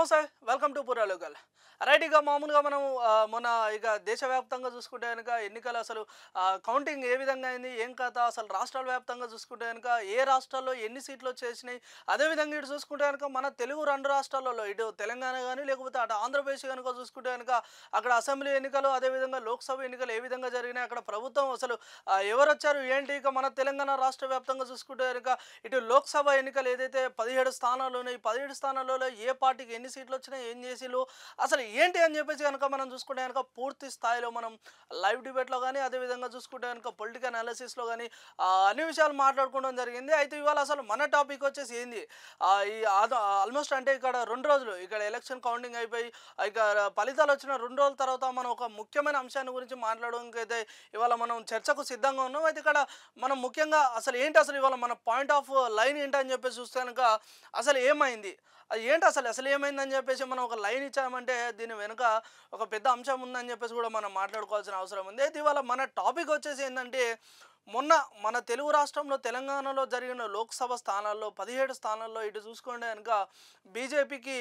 నమస్తే welcome to పురాలోకల్ right ఇక మామూలుగా మనం మొన్న ఇక దేశవ్యాప్తంగా చూసుకుంటే కనుక ఎన్నికలు అసలు కౌంటింగ్ ఏ విధంగా అయింది ఏం కథ అసలు రాష్ట్రాల వ్యాప్తంగా చూసుకుంటే కనుక ఏ రాష్ట్రాల్లో ఎన్ని సీట్లు వచ్చేసినాయి అదేవిధంగా ఇటు చూసుకుంటే కనుక మన తెలుగు రెండు రాష్ట్రాలలో ఇటు తెలంగాణ కానీ లేకపోతే అటు ఆంధ్రప్రదేశ్ కనుక చూసుకుంటే కనుక అక్కడ అసెంబ్లీ ఎన్నికలు అదేవిధంగా లోక్సభ ఎన్నికలు ఏ విధంగా జరిగినాయి అక్కడ ప్రభుత్వం అసలు ఎవరు వచ్చారు ఏంటి ఇక మన తెలంగాణ రాష్ట్ర వ్యాప్తంగా చూసుకుంటే కనుక ఇటు లోక్సభ ఎన్నికలు ఏదైతే పదిహేడు స్థానాలు ఉన్నాయి పదిహేడు స్థానాలలో ఏ పార్టీకి ఎన్ని ఎన్ని సీట్లు వచ్చినాయి ఏం చేసిలో అసలు ఏంటి అని చెప్పేసి కనుక మనం చూసుకుంటే కనుక పూర్తి స్థాయిలో మనం లైవ్ డిబేట్లో కానీ అదేవిధంగా చూసుకుంటే కనుక పొలిటికల్ అనాలిసిస్లో కానీ అన్ని విషయాలు మాట్లాడుకోవడం జరిగింది అయితే ఇవాళ అసలు మన టాపిక్ వచ్చేసి ఏంది ఈ ఆల్మోస్ట్ అంటే ఇక్కడ రెండు రోజులు ఇక్కడ ఎలక్షన్ కౌంటింగ్ అయిపోయి ఇక ఫలితాలు వచ్చిన రెండు రోజుల తర్వాత మనం ఒక ముఖ్యమైన అంశాన్ని గురించి మాట్లాడడానికి అయితే ఇవాళ మనం చర్చకు సిద్ధంగా ఉన్నాం అయితే ఇక్కడ మనం ముఖ్యంగా అసలు ఏంటి అసలు ఇవాళ మన పాయింట్ ఆఫ్ లైన్ ఏంటని చెప్పేసి చూస్తే కనుక అసలు ఏమైంది ఏంటి అసలు అసలు ఏమైంది ఉందని చెప్పేసి మనం ఒక లైన్ ఇచ్చామంటే దీని వెనుక ఒక పెద్ద అంశం ఉందని చెప్పేసి కూడా మనం మాట్లాడుకోవాల్సిన అవసరం ఉంది అయితే ఇవాళ మన టాపిక్ వచ్చేసి ఏంటంటే మొన్న మన తెలుగు రాష్ట్రంలో తెలంగాణలో జరిగిన లోక్సభ స్థానాల్లో పదిహేడు స్థానాల్లో ఇటు చూసుకుంటే కనుక బీజేపీకి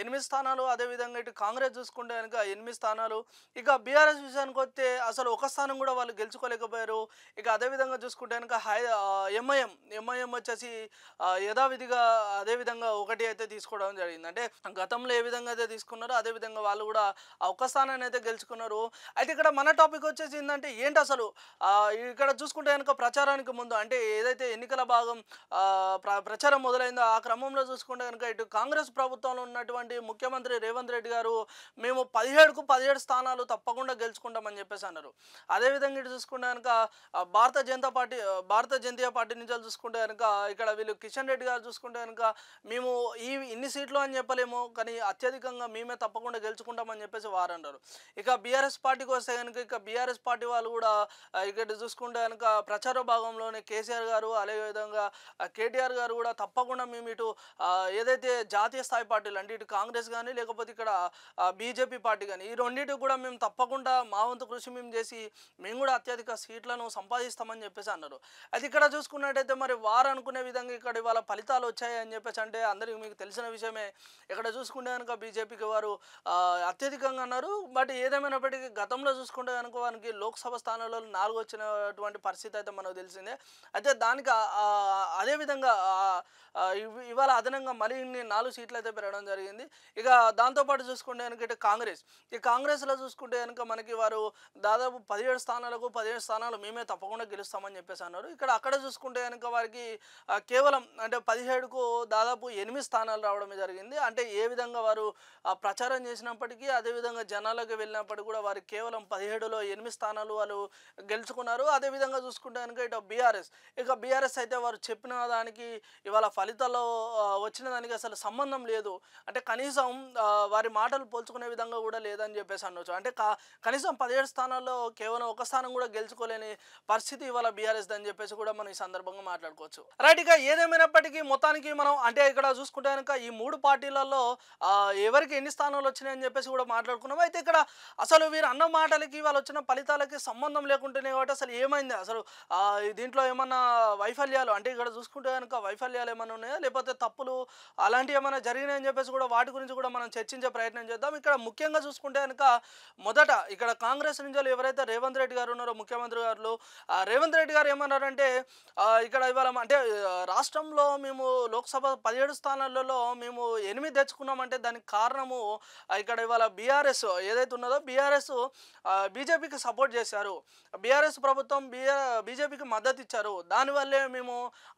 ఎనిమిది స్థానాలు అదేవిధంగా ఇటు కాంగ్రెస్ చూసుకుంటే కనుక ఎనిమిది స్థానాలు ఇక బీఆర్ఎస్ విషయానికి వస్తే అసలు ఒక స్థానం కూడా వాళ్ళు గెలుచుకోలేకపోయారు ఇక అదేవిధంగా చూసుకుంటే కనుక హై ఎంఐఎం ఎంఐఎం వచ్చేసి యథావిధిగా అదేవిధంగా ఒకటి అయితే తీసుకోవడం జరిగింది అంటే గతంలో ఏ విధంగా అయితే తీసుకున్నారో అదేవిధంగా వాళ్ళు కూడా ఒక స్థానాన్ని అయితే గెలుచుకున్నారు అయితే ఇక్కడ మన టాపిక్ వచ్చేసి ఏంటంటే ఏంటి అసలు ఇక్కడ చూసుకుంటే కనుక ప్రచారానికి ముందు అంటే ఏదైతే ఎన్నికల భాగం ప్రచారం మొదలైందో ఆ క్రమంలో చూసుకుంటే కనుక ఇటు కాంగ్రెస్ ప్రభుత్వంలో ఉన్నటువంటి ముఖ్యమంత్రి రేవంత్ రెడ్డి గారు మేము పదిహేడుకు పదిహేడు స్థానాలు తప్పకుండా గెలుచుకుంటామని చెప్పేసి అన్నారు అదేవిధంగా ఇటు చూసుకుంటే కనుక భారత జనతా పార్టీ భారత జనతీయ పార్టీ నుంచి చూసుకుంటే కనుక ఇక్కడ వీళ్ళు కిషన్ రెడ్డి గారు చూసుకుంటే కనుక మేము ఈ ఇన్ని సీట్లు అని చెప్పలేము కానీ అత్యధికంగా మేమే తప్పకుండా గెలుచుకుంటామని చెప్పేసి వారు అన్నారు ఇక బీఆర్ఎస్ పార్టీకి వస్తే కనుక ఇక బీఆర్ఎస్ పార్టీ వాళ్ళు కూడా ఇక్కడ చూసుకుంటే కనుక ప్రచార భాగంలోనే కేసీఆర్ గారు అదేవిధంగా కేటీఆర్ గారు కూడా తప్పకుండా మేము ఇటు ఏదైతే జాతీయ స్థాయి పార్టీలు అంటే ఇటు కాంగ్రెస్ కానీ లేకపోతే ఇక్కడ బీజేపీ పార్టీ కానీ ఈ రెండింటికి కూడా మేము తప్పకుండా మా వంతు కృషి మేము చేసి మేము కూడా అత్యధిక సీట్లను సంపాదిస్తామని చెప్పేసి అన్నారు అది ఇక్కడ చూసుకున్నట్టయితే మరి వారు అనుకునే విధంగా ఇక్కడ ఇవాళ ఫలితాలు వచ్చాయి అని చెప్పేసి అంటే అందరికీ మీకు తెలిసిన విషయమే ఇక్కడ చూసుకుంటే కనుక బీజేపీకి వారు అత్యధికంగా అన్నారు బట్ ఏదేమైనప్పటికీ గతంలో చూసుకుంటే కనుక వారికి లోక్సభ స్థానాలలో నాలుగు వచ్చినటువంటి పరిస్థితి పరిస్థితి అయితే మనకు తెలిసిందే అయితే దానికి అదేవిధంగా ఇవాళ అదనంగా మరి నాలుగు సీట్లు అయితే పెరగడం జరిగింది ఇక దాంతోపాటు చూసుకుంటే కనుక కాంగ్రెస్ ఈ కాంగ్రెస్లో చూసుకుంటే కనుక మనకి వారు దాదాపు పదిహేడు స్థానాలకు పదిహేడు స్థానాలు మేమే తప్పకుండా గెలుస్తామని చెప్పేసి అన్నారు ఇక్కడ అక్కడ చూసుకుంటే కనుక వారికి కేవలం అంటే పదిహేడుకు దాదాపు ఎనిమిది స్థానాలు రావడం జరిగింది అంటే ఏ విధంగా వారు ప్రచారం చేసినప్పటికీ అదేవిధంగా జనాలకు వెళ్ళినప్పటికీ కూడా వారు కేవలం పదిహేడులో ఎనిమిది స్థానాలు వాళ్ళు గెలుచుకున్నారు అదేవిధంగా చూసుకుంటే చూసుకుంటే కనుక ఇటు బీఆర్ఎస్ ఇక బీఆర్ఎస్ అయితే వారు చెప్పిన దానికి ఇవాళ ఫలితాల్లో వచ్చిన దానికి అసలు సంబంధం లేదు అంటే కనీసం వారి మాటలు పోల్చుకునే విధంగా కూడా లేదని చెప్పేసి అనొచ్చు అంటే కనీసం పదిహేడు స్థానాల్లో కేవలం ఒక స్థానం కూడా గెలుచుకోలేని పరిస్థితి ఇవాళ బీఆర్ఎస్ అని చెప్పేసి కూడా మనం ఈ సందర్భంగా మాట్లాడుకోవచ్చు రైట్ ఇక ఏదేమైనప్పటికీ మొత్తానికి మనం అంటే ఇక్కడ చూసుకుంటే కనుక ఈ మూడు పార్టీలలో ఎవరికి ఎన్ని స్థానాలు వచ్చినాయని చెప్పేసి కూడా మాట్లాడుకున్నాం అయితే ఇక్కడ అసలు వీరు అన్న మాటలకి వాళ్ళు వచ్చిన ఫలితాలకి సంబంధం లేకుంటేనే కాబట్టి అసలు ఏమైంది అసలు దీంట్లో ఏమన్నా వైఫల్యాలు అంటే ఇక్కడ చూసుకుంటే కనుక వైఫల్యాలు ఏమైనా ఉన్నాయా లేకపోతే తప్పులు అలాంటివి ఏమైనా జరిగినాయని చెప్పేసి కూడా వాటి గురించి కూడా మనం చర్చించే ప్రయత్నం చేద్దాం ఇక్కడ ముఖ్యంగా చూసుకుంటే కనుక మొదట ఇక్కడ కాంగ్రెస్ నుంచి ఎవరైతే రేవంత్ రెడ్డి గారు ఉన్నారో ముఖ్యమంత్రి గారు రేవంత్ రెడ్డి గారు ఏమన్నారంటే ఇక్కడ ఇవాళ అంటే రాష్ట్రంలో మేము లోక్సభ పదిహేడు స్థానాలలో మేము ఎనిమిది తెచ్చుకున్నామంటే దానికి కారణము ఇక్కడ ఇవాళ బీఆర్ఎస్ ఏదైతే ఉన్నదో బీఆర్ఎస్ బీజేపీకి సపోర్ట్ చేశారు బీఆర్ఎస్ ప్రభుత్వం బీఆర్ బీజేపీకి మద్దతు ఇచ్చారు దానివల్లే మేము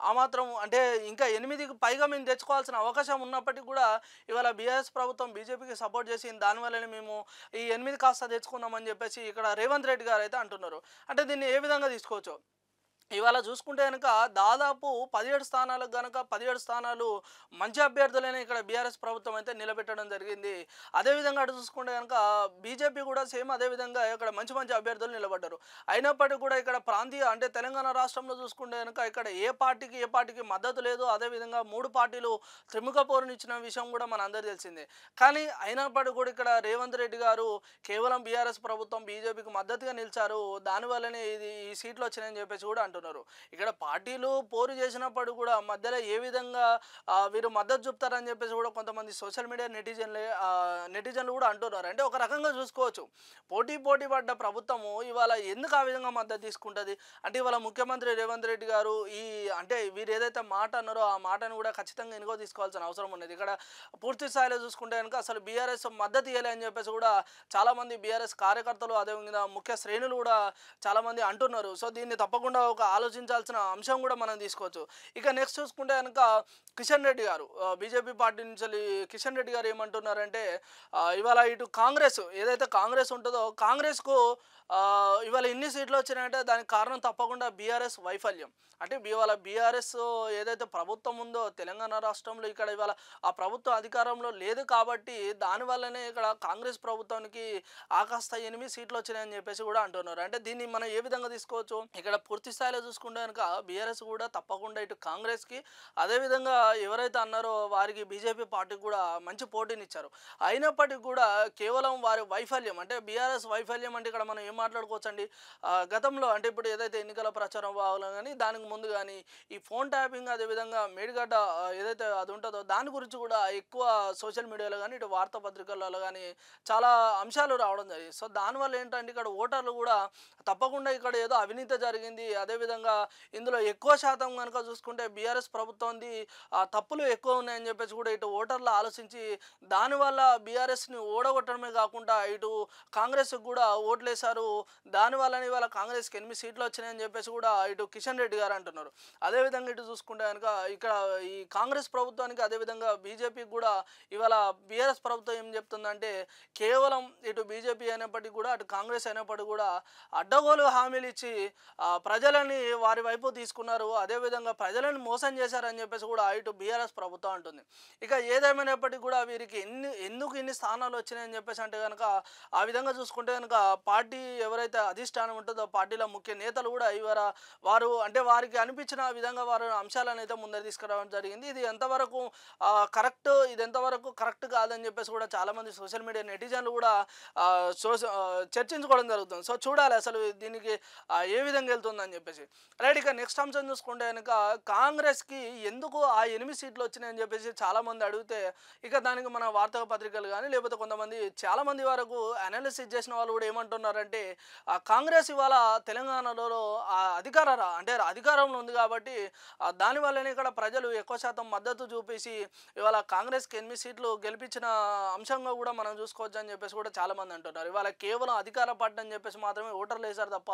ఆ మాత్రం అంటే ఇంకా ఎనిమిదికి పైగా మేము తెచ్చుకోవాల్సిన అవకాశం ఉన్నప్పటికీ కూడా ఇవాళ బీఆర్ఎస్ ప్రభుత్వం బీజేపీకి సపోర్ట్ చేసి దానివల్లనే మేము ఈ ఎనిమిది కాస్త తెచ్చుకుందామని చెప్పేసి ఇక్కడ రేవంత్ రెడ్డి గారు అయితే అంటున్నారు అంటే దీన్ని ఏ విధంగా తీసుకోవచ్చు ఇవాళ చూసుకుంటే కనుక దాదాపు పదిహేడు స్థానాలకు కనుక పదిహేడు స్థానాలు మంచి అభ్యర్థులైన ఇక్కడ బీఆర్ఎస్ ప్రభుత్వం అయితే నిలబెట్టడం జరిగింది అదేవిధంగా అటు చూసుకుంటే కనుక బీజేపీ కూడా సేమ్ అదేవిధంగా ఇక్కడ మంచి మంచి అభ్యర్థులు నిలబడ్డారు అయినప్పటికీ కూడా ఇక్కడ ప్రాంతీయ అంటే తెలంగాణ రాష్ట్రంలో చూసుకుంటే కనుక ఇక్కడ ఏ పార్టీకి ఏ పార్టీకి మద్దతు లేదు అదేవిధంగా మూడు పార్టీలు త్రిముఖ పోరునిచ్చిన విషయం కూడా మన అందరూ తెలిసిందే కానీ అయినప్పటికీ కూడా ఇక్కడ రేవంత్ రెడ్డి గారు కేవలం బీఆర్ఎస్ ప్రభుత్వం బీజేపీకి మద్దతుగా నిలిచారు దానివల్లనే ఇది ఈ సీట్లు వచ్చినాయని చెప్పేసి కూడా అంటున్నారు ఇక్కడ పార్టీలు పోరు చేసినప్పుడు కూడా మధ్యలో ఏ విధంగా వీరు మద్దతు చూపుతారని చెప్పేసి కూడా కొంతమంది సోషల్ మీడియా నెటిజన్లే నెటిజన్లు కూడా అంటున్నారు అంటే ఒక రకంగా చూసుకోవచ్చు పోటీ పోటీ పడ్డ ప్రభుత్వము ఇవాళ ఎందుకు ఆ విధంగా మద్దతు తీసుకుంటుంది అంటే ఇవాళ ముఖ్యమంత్రి రేవంత్ రెడ్డి గారు ఈ అంటే వీరు ఏదైతే మాట అన్నారో ఆ మాటను కూడా ఖచ్చితంగా ఎనుగో తీసుకోవాల్సిన అవసరం ఉన్నది ఇక్కడ పూర్తి స్థాయిలో చూసుకుంటే కనుక అసలు బీఆర్ఎస్ మద్దతు ఇవ్వలే అని చెప్పేసి కూడా చాలామంది బీఆర్ఎస్ కార్యకర్తలు అదేవిధంగా ముఖ్య శ్రేణులు కూడా చాలామంది అంటున్నారు సో దీన్ని తప్పకుండా ఒక ఆలోచించాల్సిన అంశం కూడా మనం తీసుకోవచ్చు ఇక నెక్స్ట్ చూసుకుంటే కనుక కిషన్ రెడ్డి గారు బీజేపీ పార్టీ నుంచి కిషన్ రెడ్డి గారు ఏమంటున్నారంటే ఇవాళ ఇటు కాంగ్రెస్ ఏదైతే కాంగ్రెస్ ఉంటుందో కాంగ్రెస్కు ఇవాళ ఎన్ని సీట్లు వచ్చినాయంటే దానికి కారణం తప్పకుండా బీఆర్ఎస్ వైఫల్యం అంటే ఇవాళ బీఆర్ఎస్ ఏదైతే ప్రభుత్వం ఉందో తెలంగాణ రాష్ట్రంలో ఇక్కడ ఇవాళ ఆ ప్రభుత్వం అధికారంలో లేదు కాబట్టి దానివల్లనే ఇక్కడ కాంగ్రెస్ ప్రభుత్వానికి ఆకాశ ఎనిమిది సీట్లు వచ్చినాయని చెప్పేసి కూడా అంటున్నారు అంటే దీన్ని మనం ఏ విధంగా తీసుకోవచ్చు ఇక్కడ పూర్తి స్థాయిలో ఒకవేళ చూసుకుంటే కనుక బీఆర్ఎస్ కూడా తప్పకుండా ఇటు కాంగ్రెస్కి అదేవిధంగా ఎవరైతే అన్నారో వారికి బీజేపీ పార్టీకి కూడా మంచి పోటీనిచ్చారు అయినప్పటికీ కూడా కేవలం వారి వైఫల్యం అంటే బీఆర్ఎస్ వైఫల్యం అంటే ఇక్కడ మనం ఏం మాట్లాడుకోవచ్చు అండి గతంలో అంటే ఇప్పుడు ఏదైతే ఎన్నికల ప్రచారం భాగంలో కానీ దానికి ముందు కానీ ఈ ఫోన్ ట్యాపింగ్ అదేవిధంగా మేడిగడ్డ ఏదైతే అది ఉంటుందో దాని గురించి కూడా ఎక్కువ సోషల్ మీడియాలో కానీ ఇటు వార్తాపత్రికలలో కానీ చాలా అంశాలు రావడం జరిగింది సో దానివల్ల ఏంటంటే ఇక్కడ ఓటర్లు కూడా తప్పకుండా ఇక్కడ ఏదో అవినీతి జరిగింది అదేవిధంగా అదేవిధంగా ఇందులో ఎక్కువ శాతం కనుక చూసుకుంటే బీఆర్ఎస్ ప్రభుత్వంది తప్పులు ఎక్కువ ఉన్నాయని చెప్పేసి కూడా ఇటు ఓటర్లు ఆలోచించి దానివల్ల బీఆర్ఎస్ని ఓడగొట్టడమే కాకుండా ఇటు కాంగ్రెస్కి కూడా ఓట్లేశారు దానివల్ల ఇవాళ కాంగ్రెస్కి ఎనిమిది సీట్లు వచ్చినాయని చెప్పేసి కూడా ఇటు కిషన్ రెడ్డి గారు అంటున్నారు అదేవిధంగా ఇటు చూసుకుంటే కనుక ఇక్కడ ఈ కాంగ్రెస్ ప్రభుత్వానికి అదేవిధంగా బీజేపీకి కూడా ఇవాళ బీఆర్ఎస్ ప్రభుత్వం ఏం చెప్తుందంటే కేవలం ఇటు బీజేపీ అయినప్పటికీ కూడా అటు కాంగ్రెస్ అయినప్పటికీ కూడా అడ్డగోలు హామీలు ఇచ్చి ప్రజలని వారి వైపు తీసుకున్నారు అదేవిధంగా ప్రజలను మోసం చేశారని చెప్పేసి కూడా ఇటు బీఆర్ఎస్ ప్రభుత్వం అంటుంది ఇక ఏదేమైనప్పటికీ కూడా వీరికి ఎన్ని ఎందుకు ఇన్ని స్థానాలు వచ్చినాయని చెప్పేసి అంటే కనుక ఆ విధంగా చూసుకుంటే కనుక పార్టీ ఎవరైతే అధిష్టానం ఉంటుందో పార్టీలో ముఖ్య నేతలు కూడా ఇవర వారు అంటే వారికి అనిపించిన విధంగా వారు అంశాలను అయితే ముందర తీసుకురావడం జరిగింది ఇది ఎంతవరకు కరెక్ట్ ఇది ఎంతవరకు కరెక్ట్ కాదని చెప్పేసి కూడా చాలామంది సోషల్ మీడియా నెటిజన్లు కూడా చర్చించుకోవడం జరుగుతుంది సో చూడాలి అసలు దీనికి ఏ విధంగా వెళ్తుందని చెప్పేసి ఉంటుంది రైట్ ఇక నెక్స్ట్ అంశం చూసుకుంటే కనుక కాంగ్రెస్కి ఎందుకు ఆ ఎనిమిది సీట్లు వచ్చినాయని చెప్పేసి చాలామంది అడిగితే ఇక దానికి మన వార్తా పత్రికలు కానీ లేకపోతే కొంతమంది చాలామంది వరకు అనాలిసిస్ చేసిన వాళ్ళు కూడా ఏమంటున్నారంటే కాంగ్రెస్ ఇవాళ తెలంగాణలో అధికార అంటే అధికారంలో ఉంది కాబట్టి దానివల్లనే ఇక్కడ ప్రజలు ఎక్కువ శాతం మద్దతు చూపేసి ఇవాళ కాంగ్రెస్కి ఎనిమిది సీట్లు గెలిపించిన అంశంగా కూడా మనం చూసుకోవచ్చు అని చెప్పేసి కూడా చాలామంది అంటున్నారు ఇవాళ కేవలం అధికార పార్టీ అని చెప్పేసి మాత్రమే ఓటర్లు వేశారు తప్ప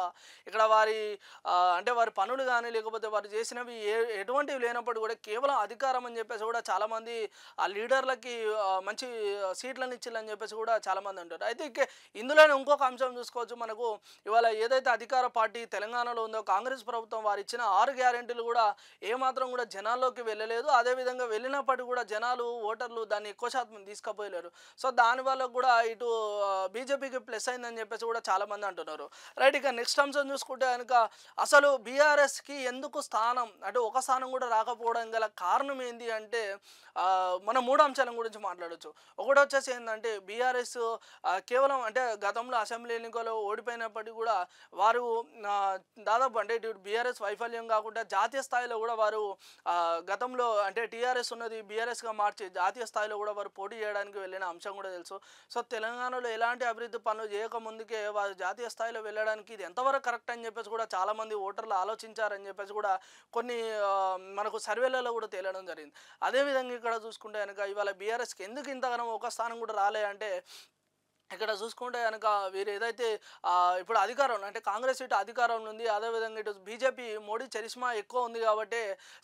ఇక్కడ వారి అంటే వారి పనులు కానీ లేకపోతే వారు చేసినవి ఏ ఎటువంటివి లేనప్పుడు కూడా కేవలం అధికారం అని చెప్పేసి కూడా చాలామంది ఆ లీడర్లకి మంచి సీట్లను ఇచ్చిల్లని చెప్పేసి కూడా చాలామంది అంటారు అయితే ఇక ఇందులోనే ఇంకొక అంశం చూసుకోవచ్చు మనకు ఇవాళ ఏదైతే అధికార పార్టీ తెలంగాణలో ఉందో కాంగ్రెస్ ప్రభుత్వం వారు ఇచ్చిన ఆరు గ్యారెంటీలు కూడా ఏమాత్రం కూడా జనాల్లోకి వెళ్ళలేదు అదేవిధంగా వెళ్ళినప్పటికీ కూడా జనాలు ఓటర్లు దాన్ని ఎక్కువ శాతం తీసుకుపోయలేరు సో దానివల్ల కూడా ఇటు బీజేపీకి ప్లస్ అయిందని చెప్పేసి కూడా చాలామంది అంటున్నారు రైట్ ఇక నెక్స్ట్ అంశం చూసుకుంటే కనుక అసలు అసలు బీఆర్ఎస్కి ఎందుకు స్థానం అంటే ఒక స్థానం కూడా రాకపోవడం గల కారణం ఏంటి అంటే మన మూడు అంశాల గురించి మాట్లాడచ్చు ఒకటి వచ్చేసి ఏంటంటే బీఆర్ఎస్ కేవలం అంటే గతంలో అసెంబ్లీ ఎన్నికలు ఓడిపోయినప్పటికీ కూడా వారు దాదాపు అంటే బీఆర్ఎస్ వైఫల్యం కాకుండా జాతీయ స్థాయిలో కూడా వారు గతంలో అంటే టీఆర్ఎస్ ఉన్నది బీఆర్ఎస్గా మార్చి జాతీయ స్థాయిలో కూడా వారు పోటీ చేయడానికి వెళ్ళిన అంశం కూడా తెలుసు సో తెలంగాణలో ఎలాంటి అభివృద్ధి పనులు చేయకముందుకే వారు జాతీయ స్థాయిలో వెళ్ళడానికి ఇది ఎంతవరకు కరెక్ట్ అని చెప్పేసి కూడా చాలామంది ఓటు ఓటర్లు ఆలోచించారని చెప్పేసి కూడా కొన్ని మనకు సర్వేలలో కూడా తేలడం జరిగింది అదేవిధంగా ఇక్కడ చూసుకుంటే కనుక ఇవాళ బీఆర్ఎస్కి ఎందుకు ఇంతగానో ఒక స్థానం కూడా రాలే అంటే ఇక్కడ చూసుకుంటే కనుక వీరు ఏదైతే ఇప్పుడు అధికారం అంటే కాంగ్రెస్ ఇటు అధికారంలో ఉంది అదేవిధంగా ఇటు బీజేపీ మోడీ చరిష్మా ఎక్కువ ఉంది కాబట్టి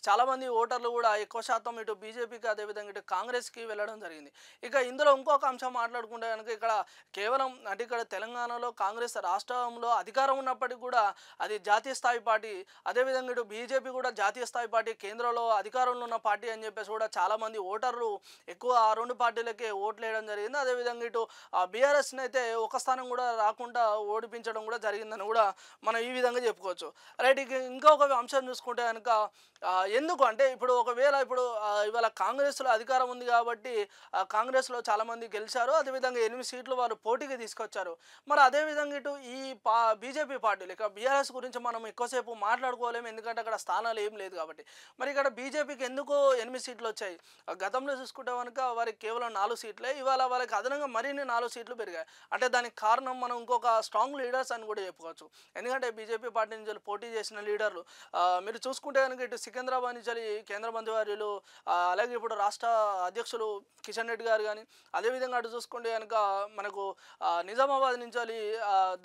చాలామంది ఓటర్లు కూడా ఎక్కువ శాతం ఇటు బీజేపీకి అదేవిధంగా ఇటు కాంగ్రెస్కి వెళ్ళడం జరిగింది ఇక ఇందులో ఇంకొక అంశం మాట్లాడుకుంటే కనుక ఇక్కడ కేవలం అంటే ఇక్కడ తెలంగాణలో కాంగ్రెస్ రాష్ట్రంలో అధికారం ఉన్నప్పటికీ కూడా అది జాతీయ స్థాయి పార్టీ అదేవిధంగా ఇటు బీజేపీ కూడా జాతీయ స్థాయి పార్టీ కేంద్రంలో అధికారంలో ఉన్న పార్టీ అని చెప్పేసి కూడా చాలామంది ఓటర్లు ఎక్కువ ఆ రెండు పార్టీలకే ఓట్లు వేయడం జరిగింది అదేవిధంగా ఇటు బీఆర్ కాంగ్రెస్ని అయితే ఒక స్థానం కూడా రాకుండా ఓడిపించడం కూడా జరిగిందని కూడా మనం ఈ విధంగా చెప్పుకోవచ్చు రైట్ ఒక అంశం చూసుకుంటే కనుక ఎందుకు అంటే ఇప్పుడు ఒకవేళ ఇప్పుడు ఇవాళ కాంగ్రెస్లో అధికారం ఉంది కాబట్టి కాంగ్రెస్లో చాలామంది గెలిచారు అదేవిధంగా ఎనిమిది సీట్లు వారు పోటీకి తీసుకొచ్చారు మరి అదేవిధంగా ఇటు ఈ పా బీజేపీ పార్టీలు ఇక బీఆర్ఎస్ గురించి మనం ఎక్కువసేపు మాట్లాడుకోలేము ఎందుకంటే అక్కడ స్థానాలు ఏం లేదు కాబట్టి మరి ఇక్కడ బీజేపీకి ఎందుకు ఎనిమిది సీట్లు వచ్చాయి గతంలో చూసుకుంటే కనుక వారికి కేవలం నాలుగు సీట్లే ఇవాళ వాళ్ళకి అదనంగా మరిన్ని నాలుగు సీట్లు పెరిగాయి పెరిగాయి అంటే దానికి కారణం మనం ఇంకొక స్ట్రాంగ్ లీడర్స్ అని కూడా చెప్పుకోవచ్చు ఎందుకంటే బీజేపీ పార్టీ నుంచి పోటీ చేసిన లీడర్లు మీరు చూసుకుంటే కనుక ఇటు సికింద్రాబాద్ నుంచి కేంద్ర మంత్రివర్యులు అలాగే ఇప్పుడు రాష్ట్ర అధ్యక్షులు కిషన్ రెడ్డి గారు కానీ అదేవిధంగా అటు చూసుకుంటే కనుక మనకు నిజామాబాద్ నుంచి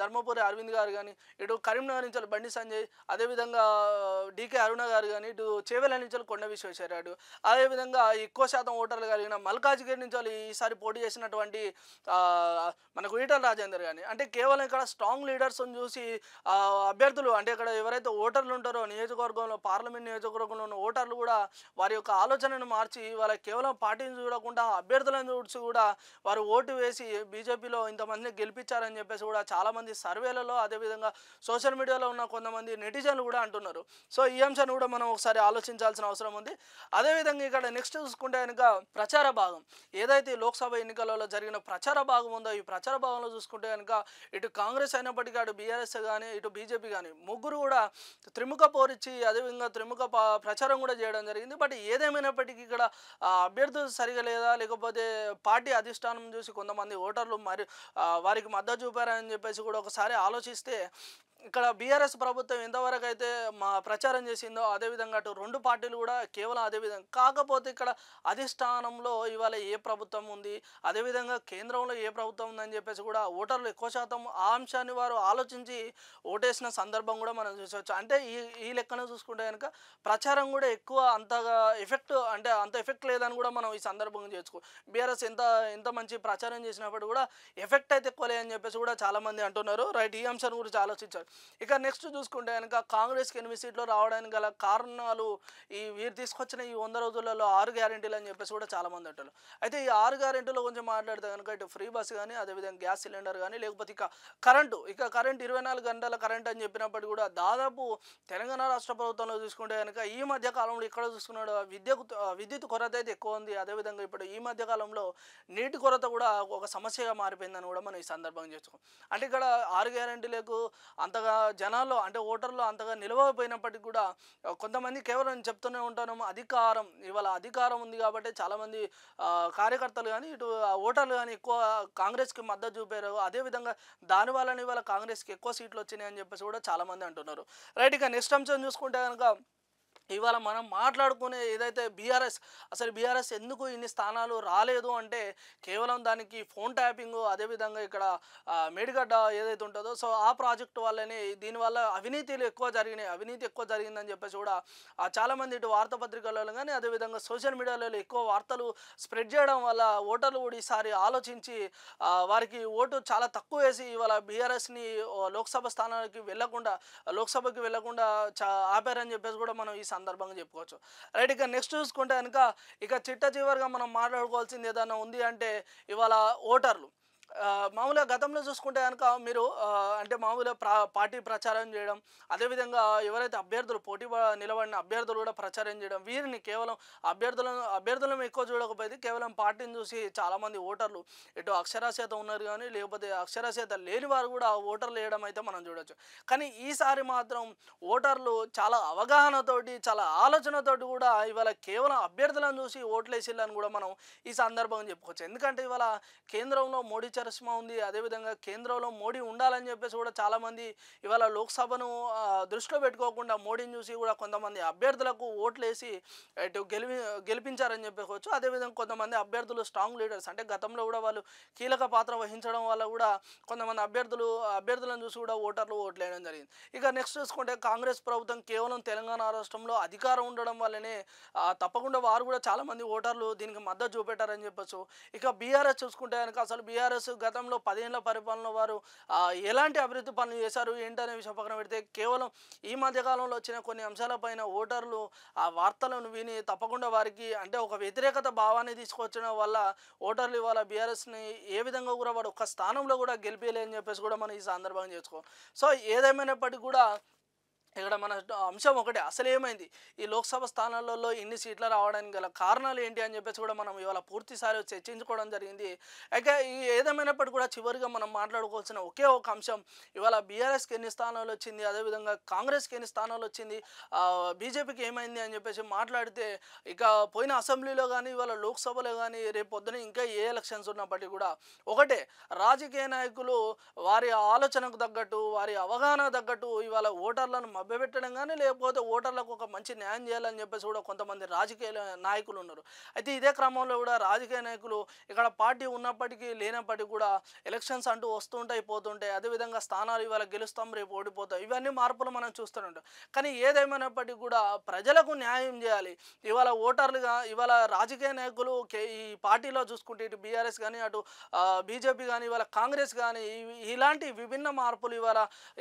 ధర్మపురి అరవింద్ గారు కానీ ఇటు కరీంనగర్ నుంచి బండి సంజయ్ అదేవిధంగా డికే అరుణ గారు కానీ ఇటు చేవెల నుంచి కొండ విశ్వేశ్వరరాడు అదేవిధంగా ఎక్కువ శాతం ఓటర్లు కలిగిన మల్కాజ్గిరి నుంచి ఈసారి పోటీ చేసినటువంటి మనకు ఈటల రాజేందర్ కానీ అంటే కేవలం ఇక్కడ స్ట్రాంగ్ లీడర్స్ని చూసి అభ్యర్థులు అంటే ఇక్కడ ఎవరైతే ఓటర్లు ఉంటారో నియోజకవర్గంలో పార్లమెంట్ నియోజకవర్గంలో ఉన్న ఓటర్లు కూడా వారి యొక్క ఆలోచనను మార్చి వాళ్ళ కేవలం పార్టీని చూడకుండా అభ్యర్థులను చూసి కూడా వారు ఓటు వేసి బీజేపీలో ఇంతమందిని గెలిపించారని చెప్పేసి కూడా చాలామంది సర్వేలలో అదేవిధంగా సోషల్ మీడియాలో ఉన్న కొంతమంది నెటిజన్లు కూడా అంటున్నారు సో ఈ అంశాన్ని కూడా మనం ఒకసారి ఆలోచించాల్సిన అవసరం ఉంది అదేవిధంగా ఇక్కడ నెక్స్ట్ చూసుకుంటే కనుక ప్రచార భాగం ఏదైతే లోక్సభ ఎన్నికలలో జరిగిన ప్రచార భాగం ఉందో ఈ ప్రచార భావంలో చూసుకుంటే కనుక ఇటు కాంగ్రెస్ అయినప్పటికీ అటు బీఆర్ఎస్ కానీ ఇటు బీజేపీ కానీ ముగ్గురు కూడా త్రిముఖ పోరిచ్చి అదేవిధంగా త్రిముఖ ప్రచారం కూడా చేయడం జరిగింది బట్ ఏదేమైనప్పటికీ ఇక్కడ అభ్యర్థులు సరిగా లేదా లేకపోతే పార్టీ అధిష్టానం చూసి కొంతమంది ఓటర్లు మరి వారికి మద్దతు చూపారని చెప్పేసి కూడా ఒకసారి ఆలోచిస్తే ఇక్కడ బీఆర్ఎస్ ప్రభుత్వం ఎంతవరకు అయితే మా ప్రచారం చేసిందో అదేవిధంగా అటు రెండు పార్టీలు కూడా కేవలం అదేవిధంగా కాకపోతే ఇక్కడ అధిష్టానంలో ఇవాళ ఏ ప్రభుత్వం ఉంది అదేవిధంగా కేంద్రంలో ఏ ప్రభుత్వం శాతం ఉందని చెప్పేసి కూడా ఓటర్లు ఎక్కువ శాతం ఆ అంశాన్ని వారు ఆలోచించి ఓటేసిన సందర్భం కూడా మనం చూసవచ్చు అంటే ఈ ఈ లెక్కన చూసుకుంటే కనుక ప్రచారం కూడా ఎక్కువ అంతగా ఎఫెక్ట్ అంటే అంత ఎఫెక్ట్ లేదని కూడా మనం ఈ సందర్భంగా చేసుకో బీఆర్ఎస్ ఎంత ఎంత మంచి ప్రచారం చేసినప్పుడు కూడా ఎఫెక్ట్ అయితే ఎక్కువ లేదని చెప్పేసి కూడా చాలామంది అంటున్నారు రైట్ ఈ అంశాన్ని గురించి ఆలోచించారు ఇక నెక్స్ట్ చూసుకుంటే కనుక కాంగ్రెస్కి ఎనిమిది సీట్లు రావడానికి గల కారణాలు ఈ వీరు తీసుకొచ్చిన ఈ వంద రోజులలో ఆరు గ్యారెంటీలు అని చెప్పేసి కూడా చాలామంది అంటారు అయితే ఈ ఆరు గ్యారెంటీలో కొంచెం మాట్లాడితే కనుక ఇటు ఫ్రీ బస్ కానీ కానీ అదేవిధంగా గ్యాస్ సిలిండర్ కానీ లేకపోతే ఇక కరెంటు ఇక కరెంట్ ఇరవై నాలుగు గంటల కరెంట్ అని చెప్పినప్పటికీ కూడా దాదాపు తెలంగాణ రాష్ట్ర ప్రభుత్వంలో చూసుకుంటే కనుక ఈ మధ్య కాలంలో ఇక్కడ చూసుకున్నాడు విద్యకు విద్యుత్ కొరత అయితే ఎక్కువ ఉంది అదేవిధంగా ఇప్పుడు ఈ మధ్య కాలంలో నీటి కొరత కూడా ఒక సమస్యగా మారిపోయిందని కూడా మనం ఈ సందర్భంగా చేసుకోం అంటే ఇక్కడ ఆరు గ్యారంటీలకు అంతగా జనాల్లో అంటే ఓటర్లు అంతగా నిలవకపోయినప్పటికీ కూడా కొంతమంది కేవలం చెప్తూనే ఉంటాను అధికారం ఇవాళ అధికారం ఉంది కాబట్టి చాలామంది కార్యకర్తలు కానీ ఇటు ఓటర్లు కానీ ఎక్కువ కాంగ్రెస్ కాంగ్రెస్కి మద్దతు చూపారు అదేవిధంగా దాని వలన ఇవాళ కాంగ్రెస్కి ఎక్కువ సీట్లు వచ్చినాయని చెప్పేసి కూడా చాలామంది అంటున్నారు రైట్ ఇక నెక్స్ట్ అంశం చూసుకుంటే కనుక ఇవాళ మనం మాట్లాడుకునే ఏదైతే బీఆర్ఎస్ అసలు బీఆర్ఎస్ ఎందుకు ఇన్ని స్థానాలు రాలేదు అంటే కేవలం దానికి ఫోన్ ట్యాపింగ్ అదేవిధంగా ఇక్కడ మేడిగడ్డ ఏదైతే ఉంటుందో సో ఆ ప్రాజెక్టు వల్లనే దీనివల్ల అవినీతిలు ఎక్కువ జరిగినాయి అవినీతి ఎక్కువ జరిగిందని చెప్పేసి కూడా చాలామంది ఇటు వార్తాపత్రికలలో కానీ అదేవిధంగా సోషల్ మీడియాలో ఎక్కువ వార్తలు స్ప్రెడ్ చేయడం వల్ల ఓటర్లు కూడా ఈసారి ఆలోచించి వారికి ఓటు చాలా తక్కువ వేసి ఇవాళ బీఆర్ఎస్ని లోక్సభ స్థానానికి వెళ్ళకుండా లోక్సభకి వెళ్ళకుండా చా ఆపారని చెప్పేసి కూడా మనం ఈ సందర్భంగా చెప్పుకోవచ్చు రైట్ ఇక నెక్స్ట్ చూసుకుంటే కనుక ఇక చిట్ట చివరిగా మనం మాట్లాడుకోవాల్సింది ఏదైనా ఉంది అంటే ఇవాళ ఓటర్లు మామూలుగా గతంలో చూసుకుంటే కనుక మీరు అంటే మామూలుగా ప్రా పార్టీ ప్రచారం చేయడం అదేవిధంగా ఎవరైతే అభ్యర్థులు పోటీ నిలబడిన అభ్యర్థులు కూడా ప్రచారం చేయడం వీరిని కేవలం అభ్యర్థులను అభ్యర్థులను ఎక్కువ చూడకపోతే కేవలం పార్టీని చూసి చాలామంది ఓటర్లు ఇటు అక్షరాస్యత ఉన్నారు కానీ లేకపోతే అక్షరాస్యత లేని వారు కూడా ఓటర్లు వేయడం అయితే మనం చూడవచ్చు కానీ ఈసారి మాత్రం ఓటర్లు చాలా అవగాహనతోటి చాలా ఆలోచనతోటి కూడా ఇవాళ కేవలం అభ్యర్థులను చూసి ఓట్లేసిల్లని కూడా మనం ఈ సందర్భంగా చెప్పుకోవచ్చు ఎందుకంటే ఇవాళ కేంద్రంలో మోడీ చరస్మా ఉంది అదేవిధంగా కేంద్రంలో మోడీ ఉండాలని చెప్పేసి కూడా చాలామంది ఇవాళ లోక్సభను దృష్టిలో పెట్టుకోకుండా మోడీని చూసి కూడా కొంతమంది అభ్యర్థులకు ఓట్లేసి ఇటు గెలిపి గెలిపించారని చెప్పుకోవచ్చు అదేవిధంగా కొంతమంది అభ్యర్థులు స్ట్రాంగ్ లీడర్స్ అంటే గతంలో కూడా వాళ్ళు కీలక పాత్ర వహించడం వల్ల కూడా కొంతమంది అభ్యర్థులు అభ్యర్థులను చూసి కూడా ఓటర్లు ఓట్లేయడం జరిగింది ఇక నెక్స్ట్ చూసుకుంటే కాంగ్రెస్ ప్రభుత్వం కేవలం తెలంగాణ రాష్ట్రంలో అధికారం ఉండడం వల్లనే తప్పకుండా వారు కూడా చాలామంది ఓటర్లు దీనికి మద్దతు చూపెట్టారని చెప్పచ్చు ఇక బీఆర్ఎస్ చూసుకుంటే కనుక అసలు బీఆర్ఎస్ కాంగ్రెస్ గతంలో పదిహేనుల పరిపాలన వారు ఎలాంటి అభివృద్ధి పనులు చేశారు ఏంటనే విషయం పక్కన పెడితే కేవలం ఈ మధ్యకాలంలో వచ్చిన కొన్ని అంశాలపైన ఓటర్లు ఆ వార్తలను విని తప్పకుండా వారికి అంటే ఒక వ్యతిరేకత భావాన్ని తీసుకొచ్చడం వల్ల ఓటర్లు ఇవాళ బీఆర్ఎస్ని ఏ విధంగా కూడా వాడు ఒక స్థానంలో కూడా గెలిపేయలేని చెప్పేసి కూడా మనం ఈ సందర్భంగా చేసుకోవాలి సో ఏదేమైనప్పటికీ కూడా ఇక్కడ మన అంశం ఒకటే అసలు ఏమైంది ఈ లోక్సభ స్థానాలలో ఇన్ని సీట్లు రావడానికి గల కారణాలు ఏంటి అని చెప్పేసి కూడా మనం ఇవాళ పూర్తిసారి చర్చించుకోవడం జరిగింది అయితే ఈ ఏదేమైనప్పటికీ కూడా చివరిగా మనం మాట్లాడుకోవాల్సిన ఒకే ఒక అంశం ఇవాళ బీఆర్ఎస్కి ఎన్ని స్థానాలు వచ్చింది అదేవిధంగా కాంగ్రెస్కి ఎన్ని స్థానాలు వచ్చింది బీజేపీకి ఏమైంది అని చెప్పేసి మాట్లాడితే ఇక పోయిన అసెంబ్లీలో కానీ ఇవాళ లోక్సభలో కానీ రేపు పొద్దున ఇంకా ఏ ఎలక్షన్స్ ఉన్నప్పటికీ కూడా ఒకటే రాజకీయ నాయకులు వారి ఆలోచనకు తగ్గట్టు వారి అవగాహన తగ్గట్టు ఇవాళ ఓటర్లను మభ్యపెట్టడం కానీ లేకపోతే ఓటర్లకు ఒక మంచి న్యాయం చేయాలని చెప్పేసి కూడా కొంతమంది రాజకీయ నాయకులు ఉన్నారు అయితే ఇదే క్రమంలో కూడా రాజకీయ నాయకులు ఇక్కడ పార్టీ ఉన్నప్పటికీ లేనప్పటికీ కూడా ఎలక్షన్స్ అంటూ వస్తుంటాయి పోతుంటాయి అదేవిధంగా స్థానాలు ఇవాళ గెలుస్తాం రేపు ఓడిపోతాం ఇవన్నీ మార్పులు మనం చూస్తూనే కానీ ఏదేమైనప్పటికీ కూడా ప్రజలకు న్యాయం చేయాలి ఇవాళ ఓటర్లుగా ఇవాళ రాజకీయ నాయకులు ఈ పార్టీలో చూసుకుంటే ఇటు బీఆర్ఎస్ కానీ అటు బీజేపీ కానీ ఇవాళ కాంగ్రెస్ కానీ ఇలాంటి విభిన్న మార్పులు ఇవాళ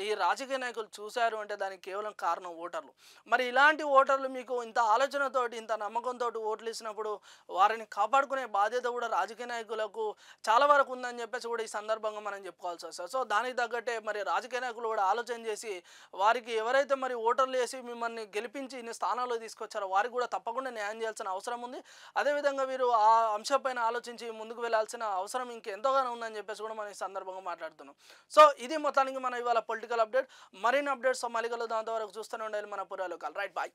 ఈ రాజకీయ నాయకులు చూశారు అంటే దానికి కేవలం కారణం ఓటర్లు మరి ఇలాంటి ఓటర్లు మీకు ఇంత ఆలోచనతో ఇంత నమ్మకంతో ఓట్లు ఇచ్చినప్పుడు వారిని కాపాడుకునే బాధ్యత కూడా రాజకీయ నాయకులకు చాలా వరకు ఉందని చెప్పేసి కూడా ఈ సందర్భంగా మనం చెప్పుకోవాల్సి వస్తుంది సో దానికి తగ్గట్టే మరి రాజకీయ నాయకులు కూడా ఆలోచన చేసి వారికి ఎవరైతే మరి ఓటర్లు వేసి మిమ్మల్ని గెలిపించి ఇన్ని స్థానాల్లో తీసుకొచ్చారో వారికి కూడా తప్పకుండా న్యాయం చేయాల్సిన అవసరం ఉంది అదేవిధంగా వీరు ఆ అంశంపైన ఆలోచించి ముందుకు వెళ్ళాల్సిన అవసరం ఇంకెంతోగానో ఉందని చెప్పేసి కూడా మనం ఈ సందర్భంగా మాట్లాడుతున్నాం సో ఇది మొత్తానికి మనం ఇవాళ పొలిటికల్ అప్డేట్ మరిన్ని అప్డేట్స్ మళ్ళీ కలుద్దాం అంతవరకు చూస్తూనే ఉండాలి మన పురాలోకాలు రైట్ బాయ్